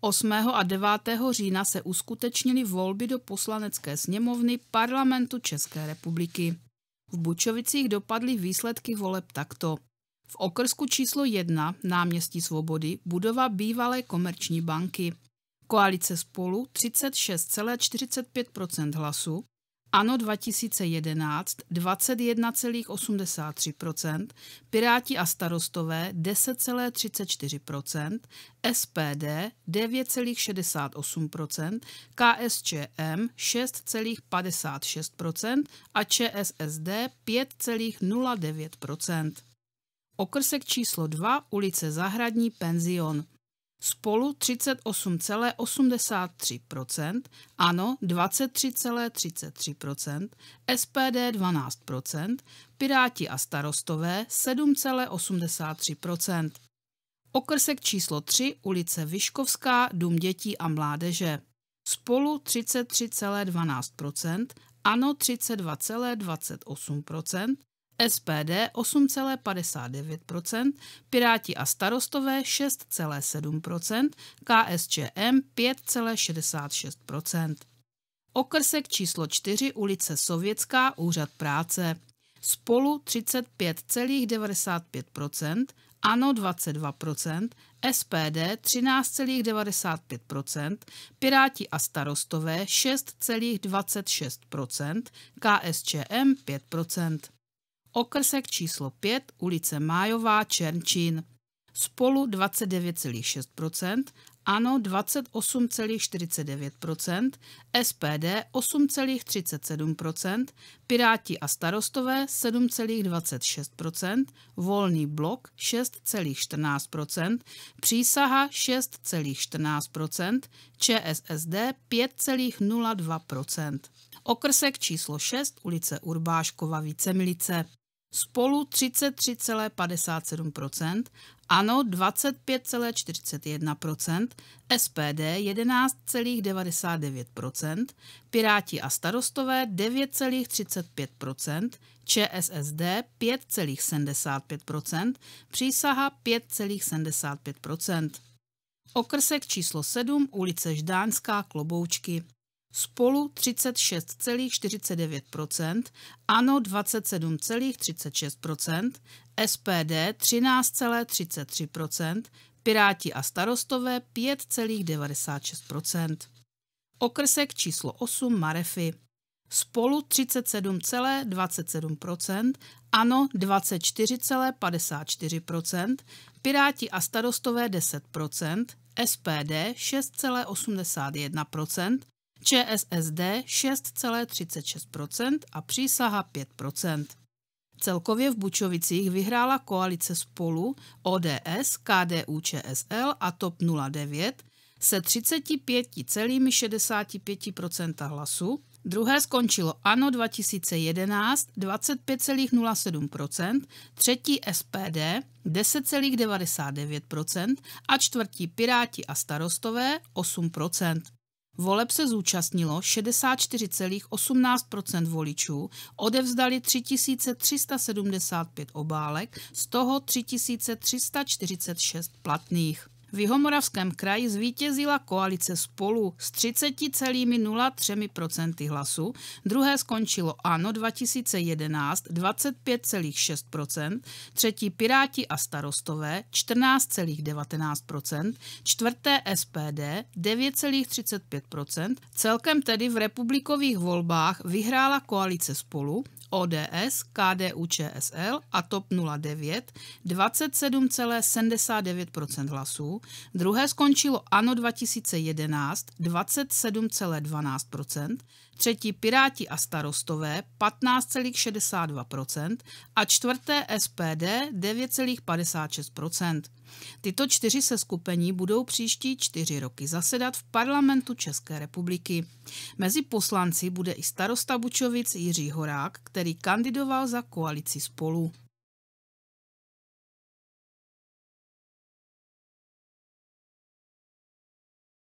8. a 9. října se uskutečnily volby do poslanecké sněmovny parlamentu České republiky. V Bučovicích dopadly výsledky voleb takto. V okrsku číslo 1 náměstí Svobody budova bývalé komerční banky. Koalice spolu 36,45 hlasu, ANO 2011 21,83%, Piráti a starostové 10,34%, SPD 9,68%, KSČM 6,56% a ČSSD 5,09%. Okrsek číslo 2, ulice Zahradní penzion spolu 38,83%, ANO 23,33%, SPD 12%, Piráti a starostové 7,83%. Okrsek číslo 3, ulice Vyškovská, Dům dětí a mládeže. Spolu 33,12%, ANO 32,28%, SPD 8,59%, Piráti a starostové 6,7%, KSČM 5,66%. Okrsek číslo 4, ulice Sovětská, Úřad práce. Spolu 35,95%, ANO 22%, SPD 13,95%, Piráti a starostové 6,26%, KSČM 5% okrsek číslo 5, ulice Májová, Černčín. Spolu 29,6%, ANO 28,49%, SPD 8,37%, Piráti a starostové 7,26%, Volný blok 6,14%, Přísaha 6,14%, ČSSD 5,02%. Okrsek číslo 6, ulice Urbáškova Vícemilice. Spolu 33,57%, ANO 25,41%, SPD 11,99%, Piráti a starostové 9,35%, ČSSD 5,75%, Přísaha 5,75%. Okrsek číslo 7, ulice Ždánská, Kloboučky. Spolu 36,49%, ANO 27,36%, SPD 13,33%, Piráti a starostové 5,96%. Okrsek číslo 8 Marefy. Spolu 37,27%, ANO 24,54%, Piráti a starostové 10%, SPD 6,81%, ČSSD 6,36% a přísaha 5%. Celkově v Bučovicích vyhrála koalice spolu ODS, KDU ČSL a TOP 09 se 35,65% hlasu, druhé skončilo ANO 2011 25,07%, třetí SPD 10,99% a čtvrtí Piráti a starostové 8%. Voleb se zúčastnilo 64,18 voličů, odevzdali 3375 obálek, z toho 3346 platných. V Jihomoravském kraji zvítězila koalice spolu s 30,03% hlasu, druhé skončilo ANO 2011 25,6%, třetí Piráti a starostové 14,19%, čtvrté SPD 9,35%, celkem tedy v republikových volbách vyhrála koalice spolu ODS, KDU ČSL a TOP 09 27,79 hlasů, druhé skončilo ANO 2011 27,12 třetí Piráti a starostové 15,62% a čtvrté SPD 9,56%. Tyto čtyři seskupení budou příští čtyři roky zasedat v parlamentu České republiky. Mezi poslanci bude i starosta Bučovic Jiří Horák, který kandidoval za koalici spolu.